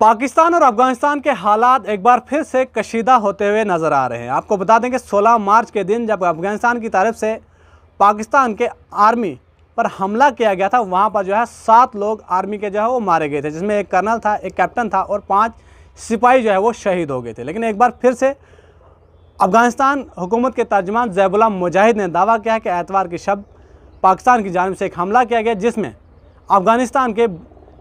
पाकिस्तान और अफगानिस्तान के हालात एक बार फिर से कशीदा होते हुए नज़र आ रहे हैं आपको बता दें कि 16 मार्च के दिन जब अफगानिस्तान की तरफ से पाकिस्तान के आर्मी पर हमला किया गया था वहाँ पर जो है सात लोग आर्मी के जो है वो मारे गए थे जिसमें एक कर्नल था एक कैप्टन था और पाँच सिपाही जो है वो शहीद हो गए थे लेकिन एक बार फिर से अफगानिस्तान हुकूमत के तर्जमान जैबुल्ला मुजाहिद ने दावा किया कि एतवार के शब पाकिस्तान की जानब से एक हमला किया गया जिसमें अफगानिस्तान के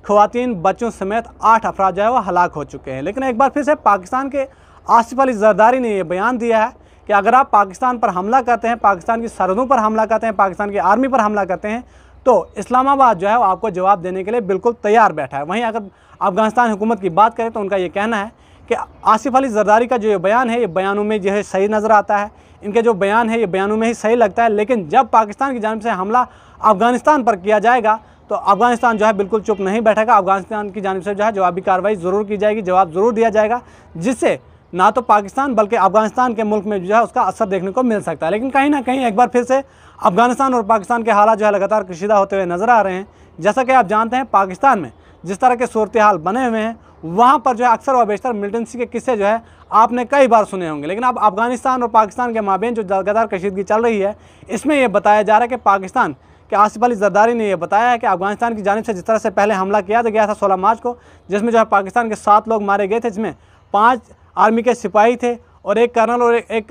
खुवान बच्चों समेत आठ अफराज जो है वो हलाक हो चुके हैं लेकिन एक बार फिर से पाकिस्तान के आसिफ अली जरदारी ने यह बयान दिया है कि अगर आप पाकिस्तान पर हमला करते हैं पाकिस्तान की सरहदों पर हमला करते हैं पाकिस्तान की आर्मी पर हमला करते हैं तो इस्लामाबाद जो है वो आपको जवाब देने के लिए बिल्कुल तैयार बैठा है वहीं अगर अफगानिस्तान हुकूमत की बात करें तो उनका ये कहना है कि आसिफ अली जरदारी का जो ये बयान है ये बयानों में जो है सही नज़र आता है इनके जो बयान है ये बयानों में ही सही लगता है लेकिन जब पाकिस्तान की जानब से हमला अफगानिस्तान पर किया जाएगा तो अफगानिस्तान जो है बिल्कुल चुप नहीं बैठेगा अफगानिस्तान की जानब से जो है जवाबी कार्रवाई ज़रूर की जाएगी जवाब ज़रूर दिया जाएगा जिससे ना तो पाकिस्तान बल्कि अफगानिस्तान के मुल्क में जो है उसका असर देखने को मिल सकता है लेकिन कहीं ना कहीं एक बार फिर से अफगानिस्तान और पाकिस्तान के हालात जो है लगातार कशीदा होते हुए नज़र आ रहे हैं जैसा कि आप जानते हैं पाकिस्तान में जिस तरह के सूरत हाल बने हुए हैं वहाँ पर जो है अक्सर व बेशतर मिलिटेंसी के किस्से जो है आपने कई बार सुने होंगे लेकिन अब अफगानिस्तान और पाकिस्तान के माबेन जो लगातार कशीदगी चल रही है इसमें यह बताया जा रहा है कि पाकिस्तान के आसिफ अली जरदारी ने यह बताया है कि अफगानिस्तान की जानब से जिस तरह से पहले हमला किया गया था सोलह मार्च को जिसमें जो है पाकिस्तान के सात लोग मारे गए थे जिसमें पाँच आर्मी के सिपाही थे और एक कर्नल और एक, एक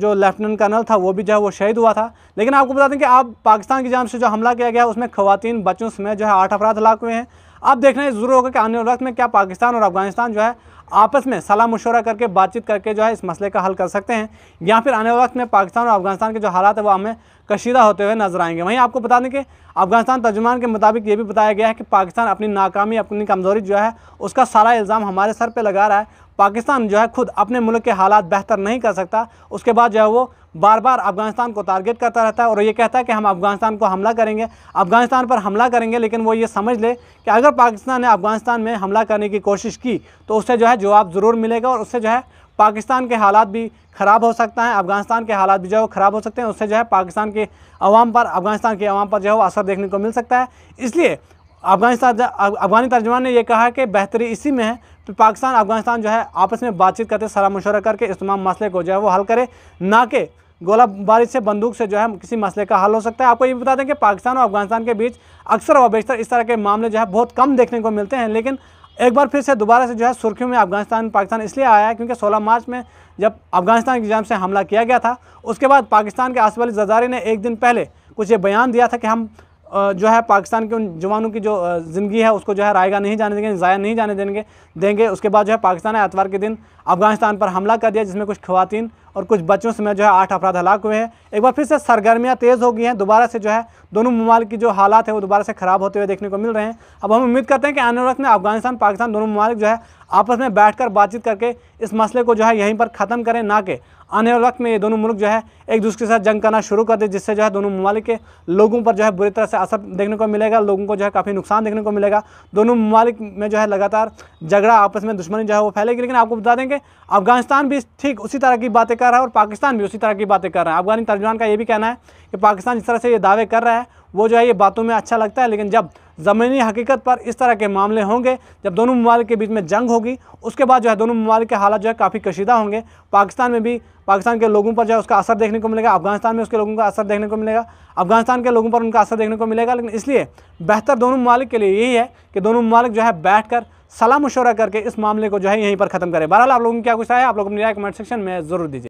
जो लेफ्टिनेंट कर्नल था वो भी जो है वो शहीद हुआ था लेकिन आपको बता दें कि आप पाकिस्तान की जान से जो हमला किया गया उसमें खुवान बच्चों समेत जो है आठ अफराध हलाक हुए हैं अब देखना ज़रूर होगा कि आने वाले वक्त में क्या पाकिस्तान और अफगानिस्तान जो है आपस में सलाह मशवरा करके बातचीत करके जो है इस मसले का हल कर सकते हैं या फिर आने वाले वक्त में पाकिस्तान और अफगानिस्तान के जो हालात है वो हमें कशीदा होते हुए नजर आएंगे वहीं आपको बता दें कि अफगानिस्तान तर्जुमान के मुताबिक ये भी बताया गया है कि पाकिस्तान अपनी नाकामी अपनी कमज़ोरी जो है उसका सारा इल्ज़ाम हमारे सर पर लगा रहा है पाकिस्तान जो है खुद अपने मुल्क के हालात बेहतर नहीं कर सकता उसके बाद जो है वो बार बार अफगानिस्तान को टारगेट करता रहता है और ये कहता है कि हम अफगानिस्तान को हमला करेंगे अफगानिस्तान पर हमला करेंगे लेकिन वो ये समझ ले कि अगर पाकिस्तान ने अफगानिस्तान में हमला करने की कोशिश की तो उससे जो है जवाब ज़रूर मिलेगा और उससे जो है पाकिस्तान के हालात भी ख़राब हो सकता है अफगानिस्तान के हालात भी जो है ख़राब हो सकते हैं उससे जो है पाकिस्तान के अवाम पर अफगानिस्तान के अवाम पर जो है असर देखने को मिल सकता है इसलिए अफगानिस्तान अफगानी तर्जमान ने यह कहा कि बेहतरी इसी में है तो पाकिस्तान अफगानिस्तान जो है आपस में बातचीत करते सलाह मशवरा करके इस तमाम मसले को जो है वो हल करे ना कि गोलाबारी से बंदूक से जो है किसी मसले का हल हो सकता है आपको ये बता दें कि पाकिस्तान और अफगानिस्तान के बीच अक्सर व बेशतर इस तरह के मामले जो है बहुत कम देखने को मिलते हैं लेकिन एक बार फिर से दोबारा से जो है सुर्खियों में अफगानिस्तान पाकिस्तान इसलिए आया है क्योंकि 16 मार्च में जब अफगानिस्तान की जान से हमला किया गया था उसके बाद पाकिस्तान के आसफ अली जजारी ने एक दिन पहले कुछ ये बयान दिया था कि हम जो है पाकिस्तान के उन जवानों की जो ज़िंदगी है उसको जो है रायगा नहीं जाने देंगे ज़ाया नहीं जाने देंगे देंगे उसके बाद जो है पाकिस्तान ने एतवार के दिन अफगानिस्तान पर हमला कर दिया जिसमें कुछ खुवान और कुछ बच्चों से जो है आठ अपराध हलाक हुए हैं एक बार फिर से सरगर्मियाँ तेज़ हो गई हैं दोबारा से जो है दोनों ममालिक की जो हालात है वो दोबारा से ख़राब होते हुए देखने को मिल रहे हैं अब हम उम्मीद करते हैं कि आने वक्त में अफगानिस्तान पाकिस्तान दोनों ममालिक जो है आपस में बैठकर बातचीत करके इस मसले को जो है यहीं पर ख़त्म करें ना कि आने वाले वक्त में ये दोनों मुल्क जो है एक दूसरे के साथ जंग करना शुरू कर दे जिससे जो है दोनों ममालिक के लोगों पर जो है बुरी तरह से असर देखने को मिलेगा लोगों को जो है काफ़ी नुकसान देखने को मिलेगा दोनों ममालिक में जो है लगातार झगड़ा आपस में दुश्मनी जो है वो फैलेगी लेकिन आपको बता दें कि अफगानिस्तान भी ठीक उसी तरह की बातें कर कर रहा है और पाकिस्तान भी उसी तरह की बातें कर रहा है अफगानी तर्जुमान का ये भी कहना है कि पाकिस्तान जिस तरह से ये दावे कर रहा है वो जो है ये बातों में अच्छा लगता है लेकिन जब ज़मीनी हकीकत पर इस तरह के मामले होंगे जब दोनों ममालिक के बीच में जंग होगी उसके बाद जो है दोनों ममालिक के हालात जो है काफ़ी कशीदा होंगे पाकिस्तान में भी पाकिस्तान के लोगों पर जो है उसका असर देखने को मिलेगा अफगानिस्तान में उसके लोगों का असर देखने को मिलेगा अफगानिस्तान के लोगों पर उनका असर देखने को मिलेगा लेकिन इसलिए बेहतर दोनों ममालिक के लिए यही है कि दोनों ममालिक जो है बैठ कर सलाह मशवरा करके इस मामले को जो है यहीं पर ख़त्म करें बहरहाल आप लोगों की क्या कुछ है आप लोग अपनी राय कमेंट सेक्शन में ज़रूर दीजिए